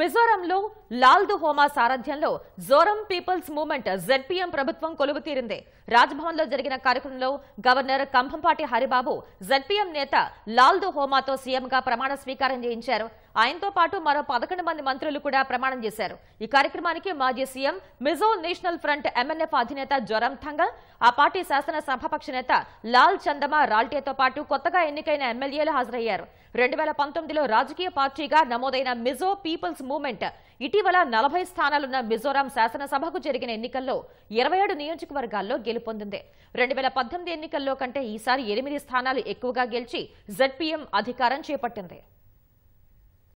మిజోరంలో లాల్దు హోమా సారథ్యంలో జోరం peoples movement జెడ్పీఎం ప్రభుత్వం కొలువు కొలువుతీరింది రాజ్భవన్లో జరిగిన కార్యక్రమంలో గవర్నర్ కంభంపాటి హరిబాబు జెడ్పీఎం నేత లాల్దు హోమాతో సీఎంగా ప్రమాణ స్వీకారం చేయించారు ఆయనతో పాటు మరో పదకొండు మంది మంత్రులు కూడా ప్రమాణం చేశారు ఈ కార్యక్రమానికి మాజీ CM Mizo National Front MNF అధినేత జ్వరం థంగ ఆ పార్టీ శాసన సభాపక్ష నేత లాల్ చందమా రాల్టేతో పాటు కొత్తగా ఎన్నికైన ఎమ్మెల్యేలు హాజరయ్యారు రెండు వేల పంతొమ్మిదిలో రాజకీయ పార్టీగా నమోదైన మిజో పీపుల్స్ మూమెంట్ ఇటీవల నలభై స్థానాలున్న మిజోరాం శాసనసభకు జరిగిన ఎన్నికల్లో ఇరవై ఏడు నియోజకవర్గాల్లో గెలుపొందింది రెండు వేల పద్దెనిమిది ఎన్నికల్లో కంటే ఈసారి ఎనిమిది స్థానాలు ఎక్కువగా గెలిచి జడ్పీఎం అధికారం చేపట్టింది